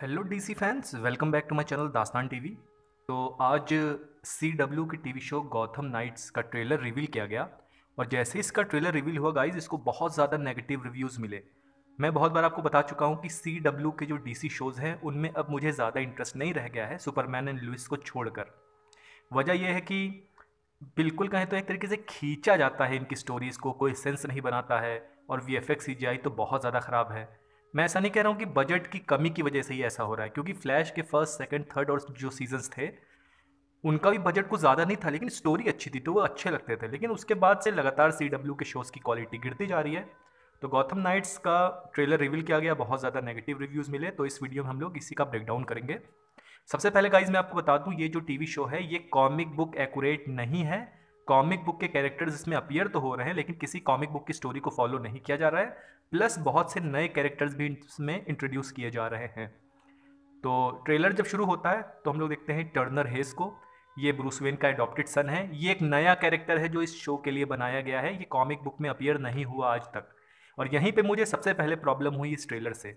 hello DC fans welcome back to my channel Dastan TV तो आज C W की TV show Gotham Knights का trailer reveal किया गया और जैसे ही इसका ट्रेलर रिवील हुआ गाइज इसको बहुत ज़्यादा नेगेटिव रिव्यूज़ मिले मैं बहुत बार आपको बता चुका हूँ कि सी डब्ल्यू के जो डीसी शोज़ हैं उनमें अब मुझे ज़्यादा इंटरेस्ट नहीं रह गया है सुपरमैन एंड लुइस को छोड़कर वजह यह है कि बिल्कुल कहें तो एक तरीके से खींचा जाता है इनकी स्टोरीज़ को कोई सेंस नहीं बनाता है और वी एफ एक्स तो बहुत ज़्यादा ख़राब है मैं ऐसा नहीं कह रहा हूँ कि बजट की कमी की वजह से ही ऐसा हो रहा है क्योंकि फ्लैश के फर्स्ट सेकंड थर्ड और जो सीजन्स थे उनका भी बजट कुछ ज़्यादा नहीं था लेकिन स्टोरी अच्छी थी तो वो अच्छे लगते थे लेकिन उसके बाद से लगातार सी के शोज़ की क्वालिटी गिरती जा रही है तो गौतम नाइट्स का ट्रेलर रिवील किया गया बहुत ज़्यादा नेगेटिव रिव्यूज़ मिले तो इस वीडियो में हम लोग इसी का ब्रेकडाउन करेंगे सबसे पहले गाइज मैं आपको बता दूँ ये जो टी शो है ये कॉमिक बुक एक्यूरेट नहीं है कॉमिक बुक के कैरेक्टर्स इसमें अपियर तो हो रहे हैं लेकिन किसी कॉमिक बुक की स्टोरी को फॉलो नहीं किया जा रहा है प्लस बहुत से नए कैरेक्टर्स भी इसमें इंट्रोड्यूस किए जा रहे हैं तो ट्रेलर जब शुरू होता है तो हम लोग देखते हैं टर्नर हेस को ये ब्रूस वेन का एडॉप्टेड सन है ये एक नया कैरेक्टर है जो इस शो के लिए बनाया गया है ये कॉमिक बुक में अपियर नहीं हुआ आज तक और यहीं पे मुझे सबसे पहले प्रॉब्लम हुई इस ट्रेलर से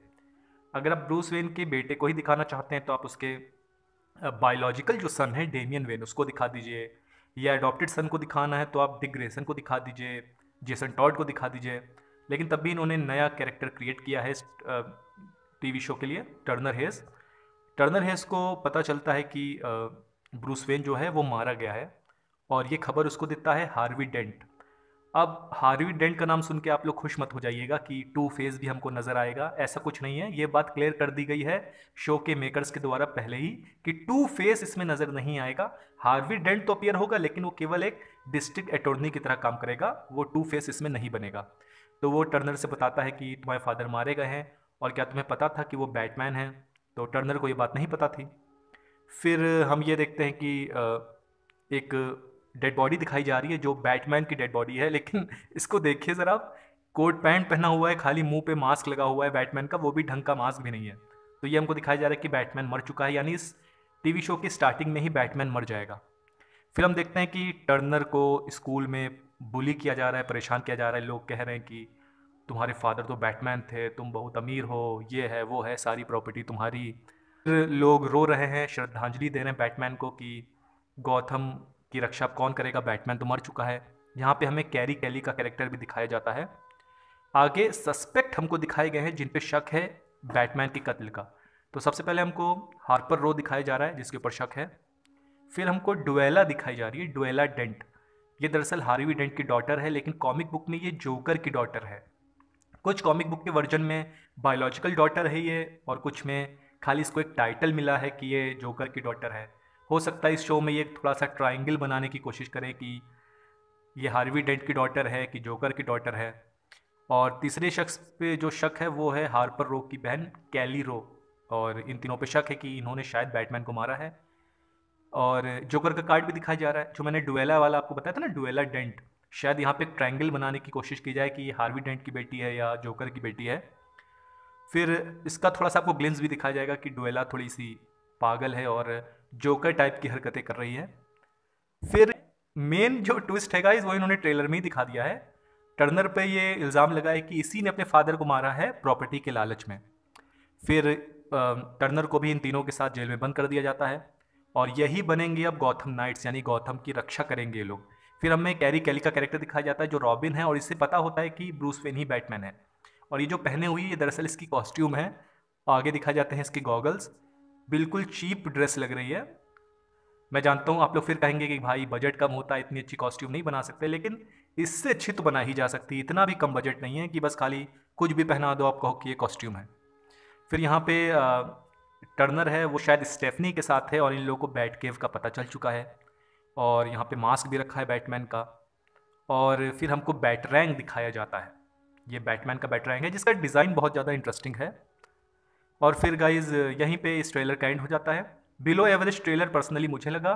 अगर आप ब्रूस वेन के बेटे को ही दिखाना चाहते हैं तो आप उसके बायोलॉजिकल जो सन है डेमियन वेन उसको दिखा दीजिए या एडॉप्टेड सन को दिखाना है तो आप डिग्रेसन को दिखा दीजिए जेसन टॉड को दिखा दीजिए लेकिन तब भी इन्होंने नया कैरेक्टर क्रिएट किया है टीवी शो के लिए टर्नर हेज टर्नर हेज को पता चलता है कि ब्रूस वेन जो है वो मारा गया है और ये खबर उसको देता है हार्वी डेंट अब हार्वी डेंट का नाम सुन के आप लोग खुश मत हो जाइएगा कि टू फेज भी हमको नज़र आएगा ऐसा कुछ नहीं है ये बात क्लियर कर दी गई है शो के मेकर्स के द्वारा पहले ही कि टू फेज इसमें नज़र नहीं आएगा हार्वी डेंट तो अपियर होगा लेकिन वो केवल एक डिस्ट्रिक्ट अटोर्नी की तरह काम करेगा वो टू फेस इसमें नहीं बनेगा तो वो टर्नर से बताता है कि तुम्हारे फादर मारे गए हैं और क्या तुम्हें पता था कि वो बैटमैन है तो टर्नर को ये बात नहीं पता थी फिर हम ये देखते हैं कि एक डेड बॉडी दिखाई जा रही है जो बैटमैन की डेड बॉडी है लेकिन इसको देखिए ज़रा आप कोट पैंट पहना हुआ है खाली मुंह पे मास्क लगा हुआ है बैटमैन का वो भी ढंग का मास्क भी नहीं है तो ये हमको दिखाया जा रहा है कि बैटमैन मर चुका है यानी इस टीवी शो की स्टार्टिंग में ही बैटमैन मर जाएगा फिर हम देखते हैं कि टर्नर को स्कूल में बुली किया जा रहा है परेशान किया जा रहा है लोग कह रहे हैं कि तुम्हारे फादर तो बैटमैन थे तुम बहुत अमीर हो ये है वो है सारी प्रॉपर्टी तुम्हारी लोग रो रहे हैं श्रद्धांजलि दे रहे हैं बैटमैन को कि गौथम की रक्षा कौन करेगा बैटमैन तो मर चुका है यहाँ पे हमें कैरी कैली का कैरेक्टर भी दिखाया जाता है आगे सस्पेक्ट हमको दिखाए गए हैं जिन पे शक है बैटमैन के कत्ल का तो सबसे पहले हमको हार्पर रो दिखाया जा रहा है जिसके ऊपर शक है फिर हमको डुएला दिखाई जा रही है डुएला डेंट ये दरअसल हार्वी डेंट की डॉटर है लेकिन कॉमिक बुक में ये जोकर की डॉटर है कुछ कॉमिक बुक के वर्जन में बायोलॉजिकल डॉटर है ये और कुछ में खाली इसको एक टाइटल मिला है कि ये जोकर की डॉटर है हो सकता है इस शो में ये थोड़ा सा ट्राइंगल बनाने की कोशिश करें कि ये हार्वी डेंट की डॉटर है कि जोकर की डॉटर है और तीसरे शख्स पे जो शक है वो है हार्पर रो की बहन कैली रो और इन तीनों पे शक है कि इन्होंने शायद बैटमैन को मारा है और जोकर का कार्ड भी दिखाया जा रहा है जो मैंने डुएला वाला आपको बताया था ना डुएला डेंट शायद यहाँ पे एक ट्रायंगल बनाने की कोशिश की जाए कि हार्वी डेंट की बेटी है या जोकर की बेटी है फिर इसका थोड़ा सा आपको ग्लिंस भी दिखाया जाएगा कि डोएला थोड़ी सी पागल है और जोकर टाइप की हरकतें कर रही है फिर मेन जो ट्विस्ट है गाइज वो इन्होंने ट्रेलर में ही दिखा दिया है टर्नर पे ये इल्ज़ाम लगा है कि इसी ने अपने फादर को मारा है प्रॉपर्टी के लालच में फिर टर्नर को भी इन तीनों के साथ जेल में बंद कर दिया जाता है और यही बनेंगे अब गौथम नाइट्स यानी गौथम की रक्षा करेंगे ये लोग फिर हमें कैरी कैली का कैरेक्टर दिखाया जाता है जो रॉबिन है और इससे पता होता है कि ब्रूस वेन ही बैटमैन है और ये जो पहने हुई ये दरअसल इसकी कॉस्ट्यूम है आगे दिखाए जाते हैं इसके गॉगल्स बिल्कुल चीप ड्रेस लग रही है मैं जानता हूँ आप लोग फिर कहेंगे कि भाई बजट कम होता है इतनी अच्छी कॉस्ट्यूम नहीं बना सकते लेकिन इससे अच्छी तो बना ही जा सकती है इतना भी कम बजट नहीं है कि बस खाली कुछ भी पहना दो आप कहो कि ये कॉस्ट्यूम है फिर यहाँ पे टर्नर है वो शायद स्टेफनी के साथ है और इन लोगों को बैट केव का पता चल चुका है और यहाँ पे मास्क भी रखा है बैटमैन का और फिर हमको बैटरैंग दिखाया जाता है ये बैटमैन का बैटरैंग है जिसका डिज़ाइन बहुत ज़्यादा इंटरेस्टिंग है और फिर गाइज यहीं पे इस ट्रेलर का एंड हो जाता है बिलो एवरेज ट्रेलर पर्सनली मुझे लगा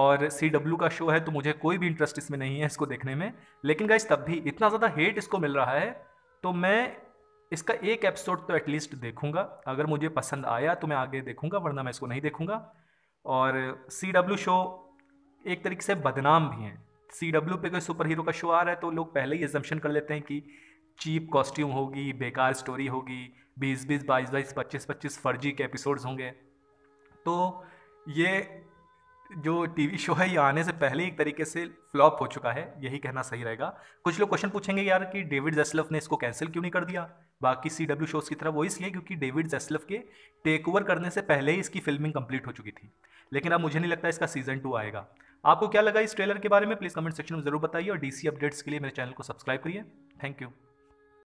और सी डब्ल्यू का शो है तो मुझे कोई भी इंटरेस्ट इसमें नहीं है इसको देखने में लेकिन गाइज तब भी इतना ज़्यादा हेट इसको मिल रहा है तो मैं इसका एक एपिसोड तो एटलीस्ट देखूंगा अगर मुझे पसंद आया तो मैं आगे देखूंगा वरना मैं इसको नहीं देखूंगा और सी डब्ल्यू शो एक तरीके से बदनाम भी हैं सी डब्ल्यू पे कोई सुपर हीरो का शो आ रहा है तो लोग पहले ही एजम्पन कर लेते हैं कि चीप कॉस्ट्यूम होगी बेकार स्टोरी होगी बीस बीस बाईस बाईस पच्चीस पच्चीस फर्जी के एपिसोड्स होंगे तो ये जो टीवी शो है ये आने से पहले एक तरीके से फ्लॉप हो चुका है यही कहना सही रहेगा कुछ लोग क्वेश्चन पूछेंगे यार कि डेविड जेसलफ ने इसको कैंसिल क्यों नहीं कर दिया बाकी सी डब्ल्यू शोज की तरह वो इसलिए क्योंकि डेविड जेसलफ के टेक ओवर करने से पहले ही इसकी फिल्मिंग कंप्लीट हो चुकी थी लेकिन अब मुझे नहीं लगता इसका सीजन टू आएगा आपको क्या लगा इस ट्रेलर के बारे में प्लीज़ कमेंट सेक्शन में जरूर बताइए और डीसी अपडेट्स के लिए मेरे चैनल को सब्सक्राइब करिए थैंक यू